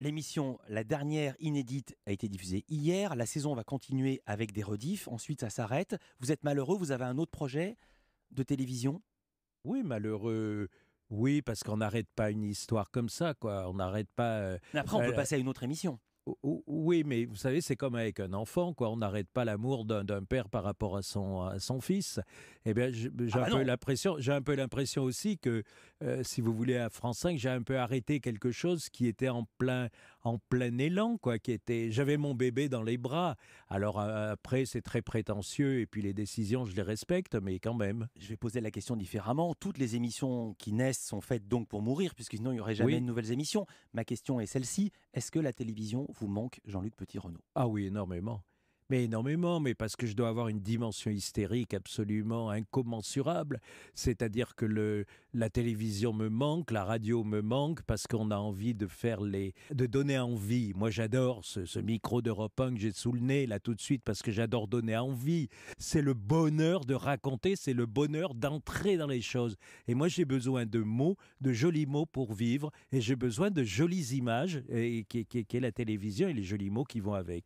L'émission, la dernière inédite, a été diffusée hier. La saison va continuer avec des redifs. Ensuite, ça s'arrête. Vous êtes malheureux, vous avez un autre projet de télévision Oui, malheureux. Oui, parce qu'on n'arrête pas une histoire comme ça, quoi. On n'arrête pas. Euh, Mais après, on euh, peut passer à une autre émission. Oui, mais vous savez, c'est comme avec un enfant, quoi. On n'arrête pas l'amour d'un père par rapport à son, fils. Eh bien, j'ai ah un, bah un peu l'impression aussi que, euh, si vous voulez, à France 5, j'ai un peu arrêté quelque chose qui était en plein, en plein élan, quoi. Qui était, j'avais mon bébé dans les bras. Alors euh, après, c'est très prétentieux, et puis les décisions, je les respecte, mais quand même. Je vais poser la question différemment. Toutes les émissions qui naissent sont faites donc pour mourir, puisque sinon il n'y aurait jamais de nouvelles émissions. Ma question est celle-ci est-ce que la télévision vous manque Jean-Luc petit Renault. Ah oui, énormément. Mais énormément, mais parce que je dois avoir une dimension hystérique absolument incommensurable. C'est-à-dire que le, la télévision me manque, la radio me manque, parce qu'on a envie de faire les, de donner envie. Moi, j'adore ce, micro d'Europe 1 que j'ai sous le nez là tout de suite parce que j'adore donner envie. C'est le bonheur de raconter, c'est le bonheur d'entrer dans les choses. Et moi, j'ai besoin de mots, de jolis mots pour vivre, et j'ai besoin de jolies images, et qui la télévision et les jolis mots qui vont avec.